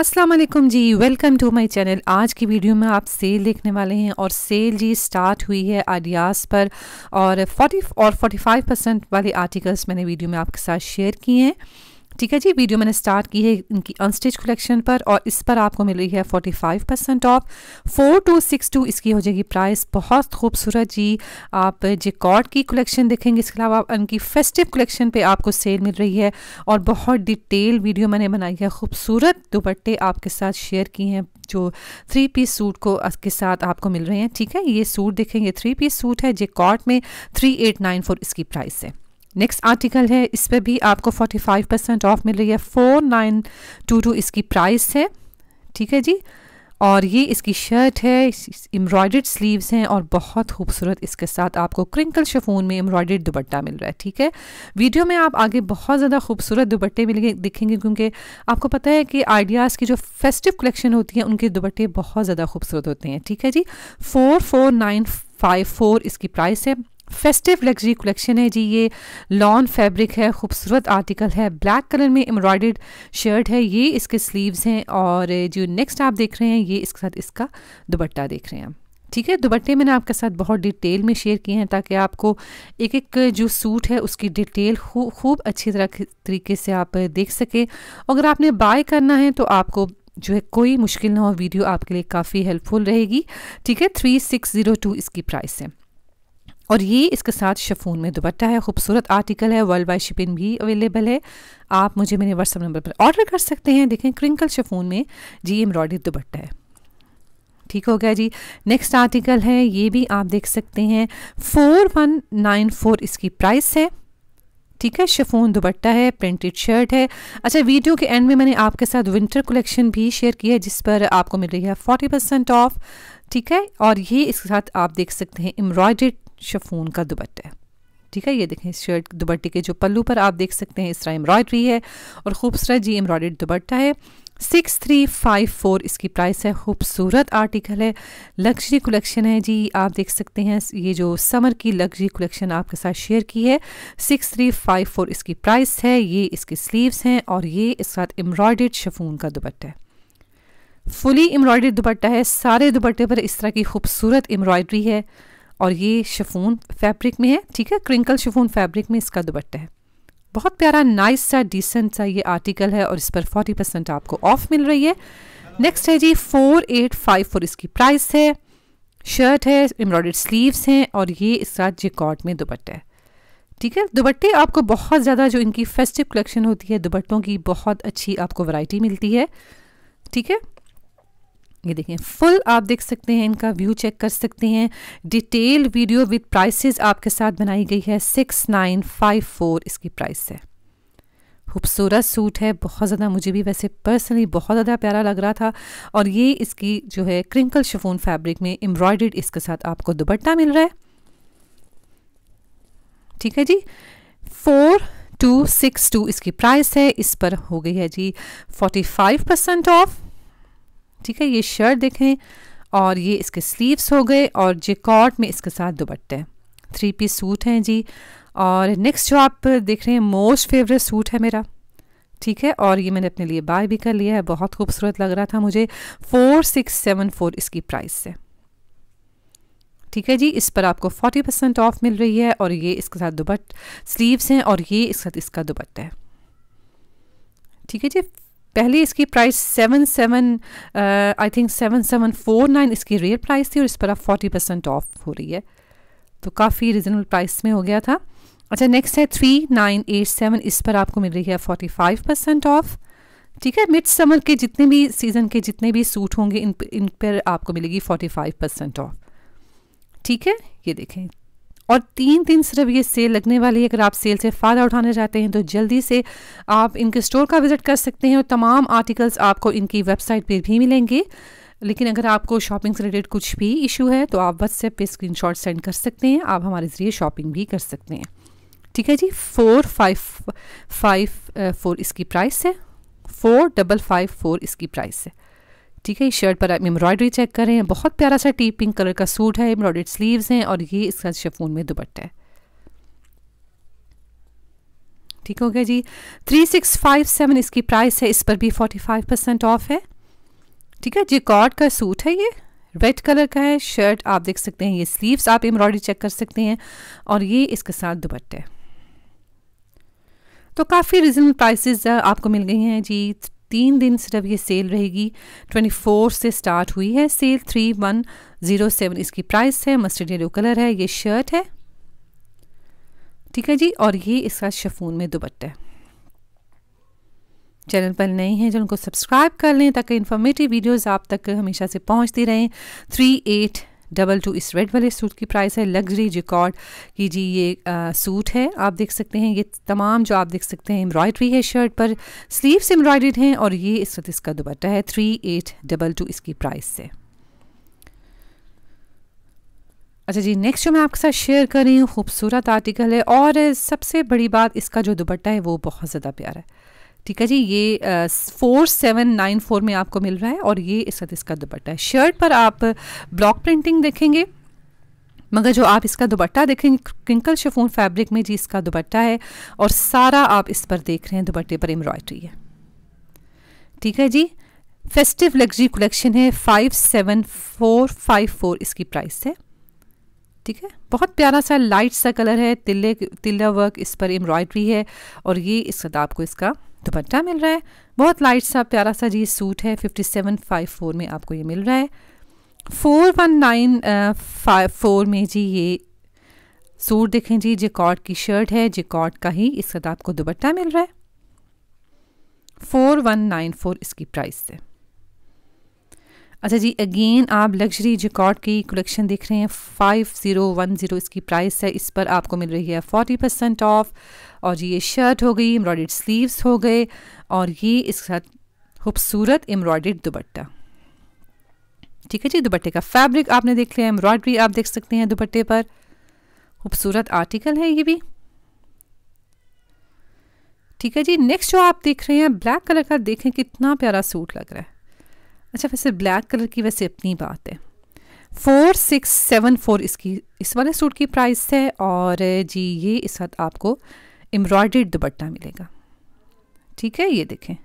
अस्सलाम वालेकुम जी वेलकम टू माय चैनल आज की वीडियो में आप सेल देखने वाले हैं और सेल जी स्टार्ट हुई है आइडियाज़ पर और 40 और 45 परसेंट वाले आर्टिकल्स मैंने वीडियो में आपके साथ शेयर किए हैं ठीक है जी वीडियो मैंने स्टार्ट की है इनकी अनस्टिच कलेक्शन पर और इस पर आपको मिल रही है 45 percent off four two six two इसकी हो जाएगी प्राइस बहुत खूबसूरत जी आप जेकॉर्ड की कलेक्शन देखेंगे इसके अलावा इनकी फेस्टिव कलेक्शन पे आपको सेल मिल रही है और बहुत डिटेल वीडियो मैंने बनाई है खूबसूरत दुपट्टे आपके साथ शेयर किए हैं जो थ्री पीस सूट को के साथ आपको मिल रहे हैं ठीक है ये सूट देखेंगे थ्री पीस सूट है जेकॉर्ड में थ्री एट नाइन फोर इसकी प्राइस है नेक्स्ट आर्टिकल है इस पर भी आपको 45 परसेंट ऑफ मिल रही है फोर नाइन टू टू इसकी प्राइस है ठीक है जी और ये इसकी शर्ट है एम्ब्रॉयडर्ड स्लीव्स हैं और बहुत खूबसूरत इसके साथ आपको क्रिंकल शफून में एम्ब्रॉयडर्ड दुपट्टा मिल रहा है ठीक है वीडियो में आप आगे बहुत ज़्यादा खूबसूरत दुपट्टे मिलेंगे दिखेंगे क्योंकि आपको पता है कि आइडियाज़ की जो फेस्टिव कलेक्शन होती है उनके दुपट्टे बहुत ज़्यादा खूबसूरत होते हैं ठीक है जी four four nine five four इसकी प्राइस है फेस्टिव लग्जरी कलेक्शन है जी ये लॉन फैब्रिक है खूबसूरत आर्टिकल है ब्लैक कलर में एम्ब्रॉयडर्ड शर्ट है ये इसके स्लीव्स हैं और जो नेक्स्ट आप देख रहे हैं ये इसके साथ इसका दुबट्टा देख रहे हैं ठीक है दुबट्टे मैंने आपके साथ बहुत डिटेल में शेयर किए हैं ताकि आपको एक एक जो सूट है उसकी डिटेल खूब खूब अच्छी तरह तरीके से आप देख सकें अगर आपने बाय करना है तो आपको जो है कोई मुश्किल ना हो वीडियो आपके लिए काफ़ी हेल्पफुल रहेगी ठीक है थ्री सिक्स ज़ीरो टू इसकी प्राइस है और ये इसके साथ शफून में दुपट्टा है खूबसूरत आर्टिकल है वर्ल्ड वाइड शिपिंग भी अवेलेबल है आप मुझे मेरे व्हाट्सअप नंबर पर ऑर्डर कर सकते हैं देखें क्रिंकल शफून में जी एम्ब्रॉयडरी दुपट्टा है ठीक हो गया जी नेक्स्ट आर्टिकल है ये भी आप देख सकते हैं फोर वन नाइन फोर इसकी प्राइस है ठीक है शेफोन दुपट्टा है प्रिंटेड शर्ट है अच्छा वीडियो के एंड में मैंने आपके साथ विंटर कलेक्शन भी शेयर किया है जिस पर आपको मिल रही है फोर्टी परसेंट ऑफ ठीक है और ये इसके साथ आप देख सकते हैं एम्ब्रॉयडेड शफून का दुपट्टा है ठीक है ये देखें इस शर्ट दुपट्टे के जो पल्लू पर आप देख सकते हैं इस तरह एम्ब्रॉयडरी है और खूबसूरत जी एम्ब्रॉयड दुपट्टा है सिक्स थ्री फाइव फोर इसकी प्राइस है खूबसूरत आर्टिकल है लग्जरी कलेक्शन है जी आप देख सकते हैं ये जो समर की लग्जरी कलेक्शन आपके साथ शेयर की है सिक्स थ्री फाइव फोर इसकी प्राइस है ये इसके स्लीव्स हैं और ये इस साथ एम्ब्रॉयड शफून का दुपट्टा है फुली एम्ब्रॉयड दुपट्टा है सारे दुपट्टे पर इस तरह की खूबसूरत एम्ब्रॉयड्री है और ये शिफोन फैब्रिक में है ठीक है क्रिंकल शिफोन फैब्रिक में इसका दुपट्टा है बहुत प्यारा नाइस सा डिसेंट सा ये आर्टिकल है और इस पर फोर्टी परसेंट आपको ऑफ मिल रही है नेक्स्ट है जी फोर एट फाइव फोर इसकी प्राइस है शर्ट है एम्ब्रॉयड स्लीव्स हैं और ये इस साथ जिकॉट में दुपट्टा है ठीक है दुपट्टे आपको बहुत ज़्यादा जो इनकी फेस्टिव कलेक्शन होती है दुपट्टों की बहुत अच्छी आपको वैरायटी मिलती है ठीक है ये देखें फुल आप देख सकते हैं इनका व्यू चेक कर सकते हैं डिटेल वीडियो विद प्राइसेस आपके साथ बनाई गई है सिक्स नाइन फाइव फोर इसकी प्राइस है खूबसूरत सूट है बहुत ज़्यादा मुझे भी वैसे पर्सनली बहुत ज़्यादा प्यारा लग रहा था और ये इसकी जो है क्रिंकल शफोन फैब्रिक में एम्ब्रॉयड इसके साथ आपको दुपट्टा मिल रहा है ठीक है जी फोर टू सिक्स टू इसकी प्राइस है इस पर हो गई है जी फोर्टी फाइव परसेंट ऑफ़ ठीक है ये शर्ट देखें और ये इसके स्लीव्स हो गए और जे कॉट में इसके साथ दुपट्टे हैं थ्री पीस सूट हैं जी और नेक्स्ट जो आप देख रहे हैं मोस्ट फेवरेट सूट है मेरा ठीक है और ये मैंने अपने लिए बाय भी कर लिया है बहुत खूबसूरत लग रहा था मुझे फोर सिक्स सेवन फोर इसकी प्राइस से ठीक है जी इस पर आपको फोर्टी परसेंट ऑफ मिल रही है और ये इसके साथ दुबट स्लीव्स हैं और ये इसके साथ इसका दुपट्टा है ठीक है जी पहले इसकी price seven seven I think seven seven four nine इसकी रेयर प्राइस थी और इस पर अब फोर्टी परसेंट ऑफ हो रही है तो काफ़ी रिजनेबल प्राइस में हो गया था अच्छा नेक्स्ट है थ्री नाइन एट सेवन इस पर आपको मिल रही है फोर्टी फाइव परसेंट ऑफ़ ठीक है मिड समर के जितने भी सीज़न के जितने भी सूट होंगे इन इन पर आपको मिलेगी फोर्टी फाइव परसेंट ऑफ ठीक है ये देखें और तीन दिन सिर्फ ये सेल लगने वाली है अगर आप सेल से फ़ायदा उठाना चाहते हैं तो जल्दी से आप इनके स्टोर का विज़िट कर सकते हैं और तमाम आर्टिकल्स आपको इनकी वेबसाइट पर भी मिलेंगे लेकिन अगर आपको शॉपिंग से रिलेटेड कुछ भी इशू है तो आप व्हाट्सएप पे शॉट सेंड कर सकते हैं आप हमारे ज़रिए शॉपिंग भी कर सकते हैं ठीक है जी फोर फाइव फाइव फोर इसकी प्राइस है फोर डबल फाइव फोर इसकी प्राइस है ठीक है ये शर्ट पर आप एम्ब्रॉयडरी चेक करें बहुत प्यारा सा टी पिंक कलर का सूट है एम्ब्रॉयडर्ड स्लीव्स हैं और ये इसका शफून में दुपट्टा है ठीक हो गया जी थ्री सिक्स फाइव सेवन इसकी प्राइस है इस पर भी फोर्टी फाइव परसेंट ऑफ है ठीक है कॉर्ड का सूट है ये रेड कलर का है शर्ट आप देख सकते हैं ये स्लीव्स आप एम्ब्रॉयडरी चेक कर सकते हैं और ये इसके साथ दुपट्टे तो काफ़ी रिजनेबल प्राइसेस आपको मिल गई हैं जी तीन दिन सिर्फ ये सेल रहेगी ट्वेंटी फोर से स्टार्ट हुई है sale three one zero seven इसकी प्राइस है मस्टर्ड येलो कलर है ये शर्ट है ठीक है जी और ये इसका शफून में दुपट्टा है चैनल पर नए हैं जो उनको सब्सक्राइब कर लें ताकि इन्फॉर्मेटिव वीडियोस आप तक हमेशा से पहुंचती रहें थ्री एट डबल टू इस रेड वाले सूट की प्राइस है लग्जरी जिकॉर्ड की जी ये आ, सूट है आप देख सकते हैं ये तमाम जो आप देख सकते हैं एम्ब्रॉयडरी है शर्ट पर स्लीव्स एम्ब्रॉयड हैं और ये इस वक्त इसका दुपट्टा है थ्री एट डबल टू इसकी प्राइस से अच्छा जी नेक्स्ट जो मैं आपके साथ शेयर कर रही हूँ खूबसूरत आर्टिकल है और सबसे बड़ी बात इसका जो दुपट्टा है वो बहुत ज़्यादा प्यारा है ठीक है जी ये फोर सेवन नाइन फोर में आपको मिल रहा है और ये इस साथ इसका दुपट्टा है शर्ट पर आप ब्लॉक प्रिंटिंग देखेंगे मगर जो आप इसका दुपट्टा देखेंगे क्रिंकल शफून फैब्रिक में जी इसका दुपट्टा है और सारा आप इस पर देख रहे हैं दुपट्टे पर एम्ब्रॉयड्री है ठीक है जी फेस्टिव लग्जरी कलेक्शन है five seven four five four इसकी प्राइस है ठीक है बहुत प्यारा सा लाइट सा कलर है तिल्ले तिल्ला वर्क इस पर एम्ब्रॉयड्री है और ये इस आपको इसका दुपट्टा मिल रहा है बहुत लाइट सा प्यारा सा जी सूट है फिफ्टी सेवन फाइव फोर में आपको ये मिल रहा है four one nine five four में जी ये सूट देखें जी जिकॉट की शर्ट है जिकॉट का ही इसके साथ आपको दुपट्टा मिल रहा है फोर वन नाइन फोर इसकी प्राइस है अच्छा जी अगेन आप लग्जरी जिकॉट की कलेक्शन देख रहे हैं फाइव ज़ीरो वन ज़ीरो इसकी प्राइस है इस पर आपको मिल रही है फोर्टी परसेंट ऑफ और ये शर्ट हो गई एम्ब्रॉयड स्लीव्स हो गए और ये इसके साथ खूबसूरत एम्ब्रॉयड दुपट्टा ठीक है जी दुपट्टे का फैब्रिक आपने देख लिया एम्ब्रॉयडरी आप देख सकते हैं दुपट्टे पर खूबसूरत आर्टिकल है ये भी ठीक है जी नेक्स्ट जो आप देख रहे हैं ब्लैक कलर का देखें कितना प्यारा सूट लग रहा है अच्छा वैसे ब्लैक कलर की वैसे अपनी बात है फोर सिक्स सेवन फोर इसकी इस वाले सूट की प्राइस है और जी ये इस वक्त आपको एम्ब्रॉयड दुपट्टा मिलेगा ठीक है ये देखें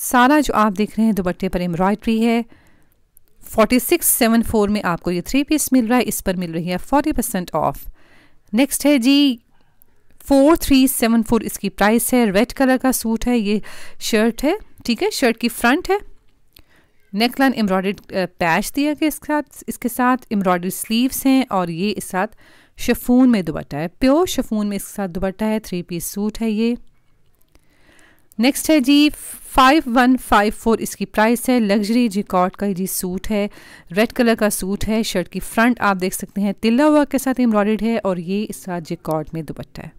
सारा जो आप देख रहे हैं दुपट्टे पर एम्ब्रॉयड्री है फोर्टी सिक्स सेवन फोर में आपको ये थ्री पीस मिल रहा है इस पर मिल रही है फोर्टी परसेंट ऑफ नेक्स्ट है जी फोर थ्री सेवन फोर इसकी प्राइस है रेड कलर का सूट है ये शर्ट है ठीक है शर्ट की फ्रंट है नेक लाइन एम्ब्रॉयड पैच दिया गया इसके साथ इसके साथ एम्ब्रॉयड स्लीव्स हैं और ये इस साथ शफून में दुबट्टा है प्योर शफून में इसके साथ दुबट्टा है थ्री पीस सूट है ये नेक्स्ट है जी फाइव वन फाइव फोर इसकी प्राइस है लग्जरी जिकॉट का जी सूट है रेड कलर का सूट है शर्ट की फ्रंट आप देख सकते हैं तिल्ला वर्क के साथ एम्ब्रॉयड है और ये इस साथ जिकॉट में दुपट्टा है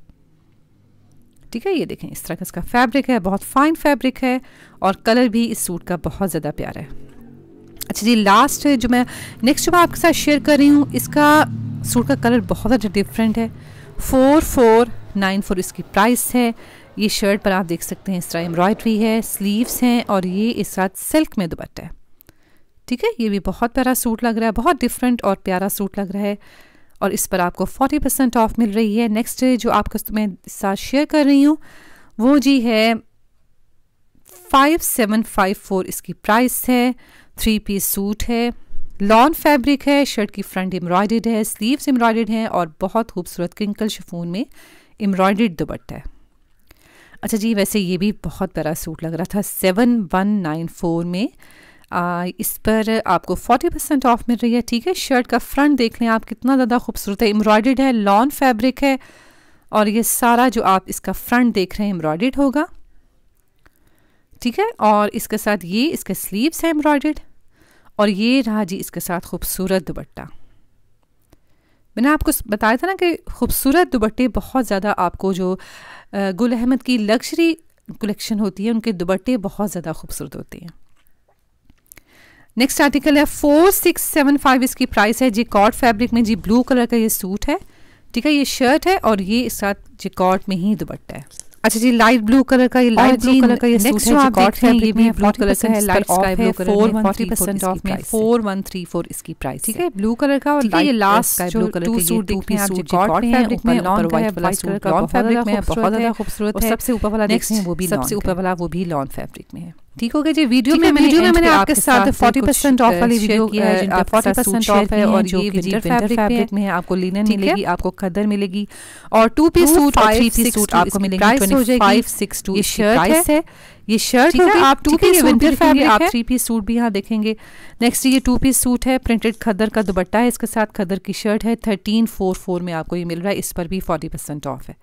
ठीक है ये देखें इस तरह का इसका फैब्रिक है बहुत फाइन फैब्रिक है और कलर भी इस सूट का बहुत ज़्यादा प्यारा है अच्छा जी लास्ट जो मैं नेक्स्ट जो मैं आपके साथ शेयर कर रही हूँ इसका सूट का कलर बहुत ज़्यादा डिफरेंट है फोर फोर नाइन फोर इसकी प्राइस है ये शर्ट पर आप देख सकते हैं इस तरह एम्ब्रॉयड्री है स्लीव्स हैं और ये इस साथ सिल्क में दुपट्टा है ठीक है ये भी बहुत प्यारा सूट लग रहा है बहुत डिफरेंट और प्यारा सूट लग रहा है और इस पर आपको 40 परसेंट ऑफ मिल रही है नेक्स्ट जो आपका मैं साथ शेयर कर रही हूँ वो जी है 5754 इसकी प्राइस है थ्री पीस सूट है लॉन फैब्रिक है शर्ट की फ्रंट एम्ब्रॉयड है स्लीव्स एम्ब्रॉयड हैं और बहुत खूबसूरत क्रिंकल शिफोन में एम्ब्रॉयड दुपट्टा है अच्छा जी वैसे ये भी बहुत बड़ा सूट लग रहा था सेवन वन नाइन फोर में आ, इस पर आपको फोर्टी परसेंट ऑफ मिल रही है ठीक है शर्ट का फ्रंट देख लें आप कितना ज़्यादा खूबसूरत है एम्ब्रॉयड है लॉन फैब्रिक है और ये सारा जो आप इसका फ्रंट देख रहे हैं एम्ब्रॉयड होगा ठीक है और इसके साथ ये इसके स्लीव्स हैं एम्ब्रॉयड और ये रहा जी इसके साथ खूबसूरत दुपट्टा मैंने आपको बताया था ना कि खूबसूरत दुपट्टे बहुत ज़्यादा आपको जो गुल अहमद की लग्जरी कलेक्शन होती है उनके दुबट्टे बहुत ज़्यादा खूबसूरत होते हैं नेक्स्ट आर्टिकल है फोर सिक्स सेवन फाइव इसकी प्राइस है जी कॉट फैब्रिक में जी ब्लू कलर का ये सूट है ठीक है ये शर्ट है और ये इस साथ जिकॉट में ही दुपट्टा है अच्छा जी लाइट ब्लू कलर का ये लाइट ब्लू कलर का ये नेक्स्ट जो आप देख रहे हैं ये भी ब्लू कलर का है light sky blue colour four one three percent off में फोर वन थ्री फोर इसकी प्राइस ठीक है ब्लू कलर का और ये लास्ट स्काई ब्लू कलर का ये टू पीस सूट कॉट फैब्रिक में लॉन का है ब्लैक कलर का फैब्रिक में बहुत ज्यादा खूबसूरत है सबसे ऊपर वाला नेक्स्ट है वो भी सबसे ऊपर वाला वो भी लॉन फैब्रिक में है ठीक हो गया जी वीडियो में वीडियो में मैंने आपके साथ 40 परसेंट ऑफ वाली वीडियो फोर्टी परसेंट ऑफ है और जो विंटर फैब्रिक में है आपको लिनन मिलेगी आपको खदर मिलेगी और टू पीस सूट और थ्री पीस सूट आपको मिलेगी फाइव सिक्स टू शर्ट है ये शर्ट है आप टू पीस विंटर फैब्रिक आप थ्री पीस सूट भी यहाँ देखेंगे नेक्स्ट ये टू पीस सूट है प्रिंटेड खदर का दुपट्टा है इसके साथ खदर की शर्ट है थर्टीन फोर फोर में आपको ये मिल रहा है इस पर भी फोर्टी परसेंट ऑफ है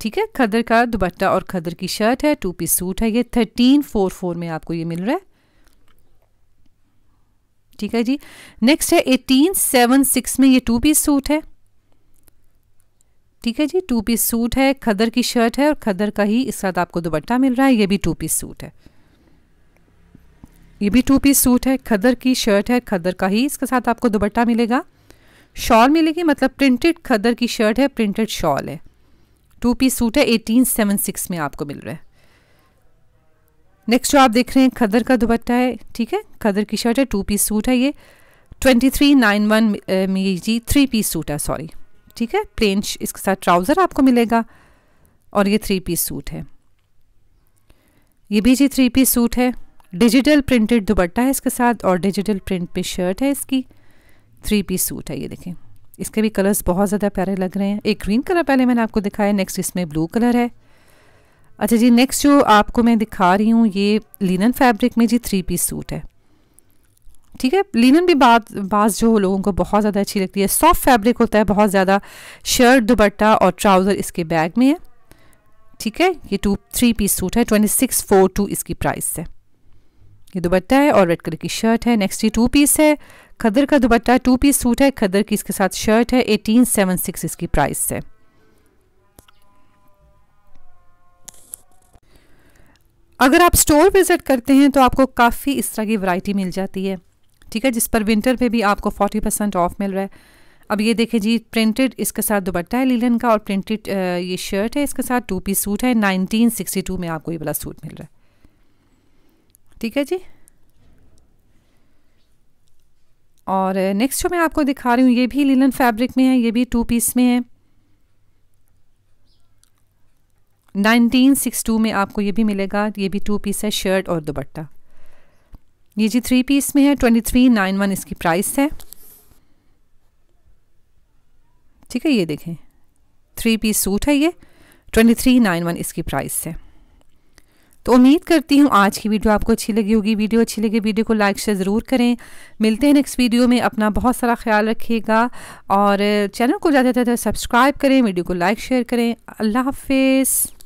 ठीक है खदर का दुपट्टा और खदर की शर्ट है टू पीस सूट है ये थर्टीन फोर फोर में आपको ये मिल रहा है ठीक है जी नेक्स्ट है एटीन सेवन सिक्स में ये टू पीस सूट है ठीक है जी टू पीस सूट है खदर की शर्ट है और खदर का ही इस साथ आपको दुपट्टा मिल रहा है ये भी टू पीस सूट है ये भी टू पीस सूट है खदर की शर्ट है खदर का ही इसके साथ आपको दुपट्टा मिलेगा शॉल मिलेगी मतलब प्रिंटेड खदर की शर्ट है प्रिंटेड शॉल है टू पीस सूट है एटीन सेवन सिक्स में आपको मिल रहा है नेक्स्ट जो आप देख रहे हैं खदर का दुपट्टा है ठीक है खदर की शर्ट है टू पीस सूट है ये ट्वेंटी थ्री नाइन वन में जी थ्री पीस सूट है सॉरी ठीक है प्लेन इसके साथ ट्राउज़र आपको मिलेगा और ये थ्री पीस सूट है ये भी जी थ्री पीस सूट है डिजिटल प्रिंटेड दुपट्टा है इसके साथ और डिजिटल प्रिंट पे शर्ट है इसकी थ्री पीस सूट है ये देखें इसके भी कलर्स बहुत ज़्यादा प्यारे लग रहे हैं एक ग्रीन कलर पहले मैंने आपको दिखाया नेक्स्ट इसमें ब्लू कलर है अच्छा जी नेक्स्ट जो आपको मैं दिखा रही हूँ ये लिनन फैब्रिक में जी थ्री पीस सूट है ठीक है लिनन भी बात बाज जो लोगों को बहुत ज़्यादा अच्छी लगती है सॉफ्ट फैब्रिक होता है बहुत ज़्यादा शर्ट दुपट्टा और ट्राउज़र इसके बैग में है ठीक है ये टू थ्री पीस सूट है ट्वेंटी सिक्स फोर टू इसकी प्राइस है ये दुपट्टा है और रेड कलर की शर्ट है नेक्स्ट ये टू पीस है खदर का दुपट्टा टू पीस सूट है खदर की इसके साथ शर्ट है एटीन सेवन सिक्स इसकी प्राइस है अगर आप स्टोर विज़िट करते हैं तो आपको काफ़ी इस तरह की वैरायटी मिल जाती है ठीक है जिस पर विंटर पे भी आपको 40 परसेंट ऑफ मिल रहा है अब ये देखें जी प्रिंटेड इसके साथ दुपट्टा है लीलन का और प्रिंटेड ये शर्ट है इसके साथ टू पीस सूट है 1962 में आपको ये वाला सूट मिल रहा है ठीक है जी और नेक्स्ट uh, जो मैं आपको दिखा रही हूँ ये भी लिनन फैब्रिक में है ये भी टू पीस में है 1962 में आपको ये भी मिलेगा ये भी टू पीस है शर्ट और दुपट्टा ये जी थ्री पीस में है 2391 इसकी प्राइस है ठीक है ये देखें थ्री पीस सूट है ये 2391 इसकी प्राइस है तो उम्मीद करती हूँ आज की वीडियो आपको अच्छी लगी होगी वीडियो अच्छी लगी वीडियो को लाइक शेयर ज़रूर करें मिलते हैं नेक्स्ट वीडियो में अपना बहुत सारा ख्याल रखिएगा और चैनल को ज़्यादा से ज़्यादा सब्सक्राइब करें वीडियो को लाइक शेयर करें अल्लाह हाफिज़